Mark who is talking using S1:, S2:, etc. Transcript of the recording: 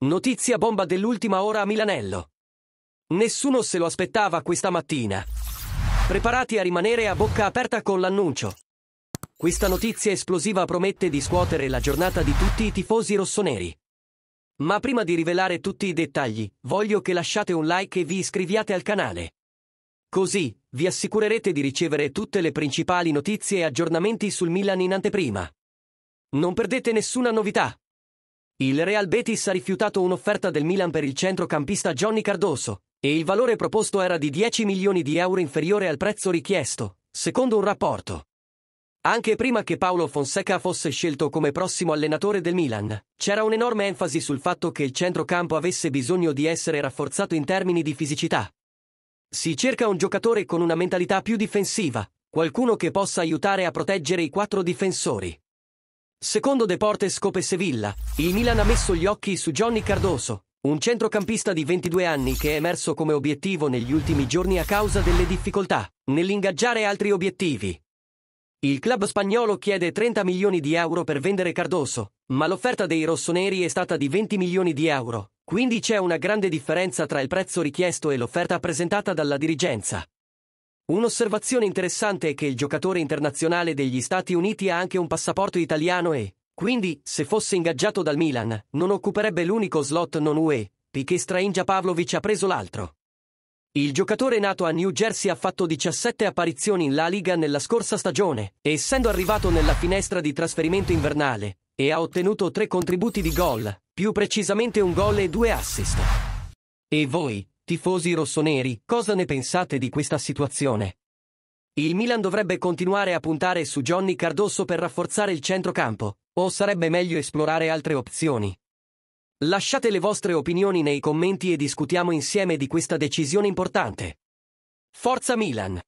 S1: Notizia bomba dell'ultima ora a Milanello. Nessuno se lo aspettava questa mattina. Preparati a rimanere a bocca aperta con l'annuncio. Questa notizia esplosiva promette di scuotere la giornata di tutti i tifosi rossoneri. Ma prima di rivelare tutti i dettagli, voglio che lasciate un like e vi iscriviate al canale. Così, vi assicurerete di ricevere tutte le principali notizie e aggiornamenti sul Milan in anteprima. Non perdete nessuna novità. Il Real Betis ha rifiutato un'offerta del Milan per il centrocampista Johnny Cardoso, e il valore proposto era di 10 milioni di euro inferiore al prezzo richiesto, secondo un rapporto. Anche prima che Paolo Fonseca fosse scelto come prossimo allenatore del Milan, c'era un'enorme enfasi sul fatto che il centrocampo avesse bisogno di essere rafforzato in termini di fisicità. Si cerca un giocatore con una mentalità più difensiva, qualcuno che possa aiutare a proteggere i quattro difensori. Secondo Deportes Cope Sevilla, il Milan ha messo gli occhi su Johnny Cardoso, un centrocampista di 22 anni che è emerso come obiettivo negli ultimi giorni a causa delle difficoltà nell'ingaggiare altri obiettivi. Il club spagnolo chiede 30 milioni di euro per vendere Cardoso, ma l'offerta dei rossoneri è stata di 20 milioni di euro, quindi c'è una grande differenza tra il prezzo richiesto e l'offerta presentata dalla dirigenza. Un'osservazione interessante è che il giocatore internazionale degli Stati Uniti ha anche un passaporto italiano e, quindi, se fosse ingaggiato dal Milan, non occuperebbe l'unico slot non UE, Piché Straingia Pavlovic ha preso l'altro. Il giocatore nato a New Jersey ha fatto 17 apparizioni in La Liga nella scorsa stagione, essendo arrivato nella finestra di trasferimento invernale, e ha ottenuto tre contributi di gol, più precisamente un gol e due assist. E voi, Tifosi rossoneri, cosa ne pensate di questa situazione? Il Milan dovrebbe continuare a puntare su Johnny Cardosso per rafforzare il centrocampo, o sarebbe meglio esplorare altre opzioni? Lasciate le vostre opinioni nei commenti e discutiamo insieme di questa decisione importante. Forza Milan!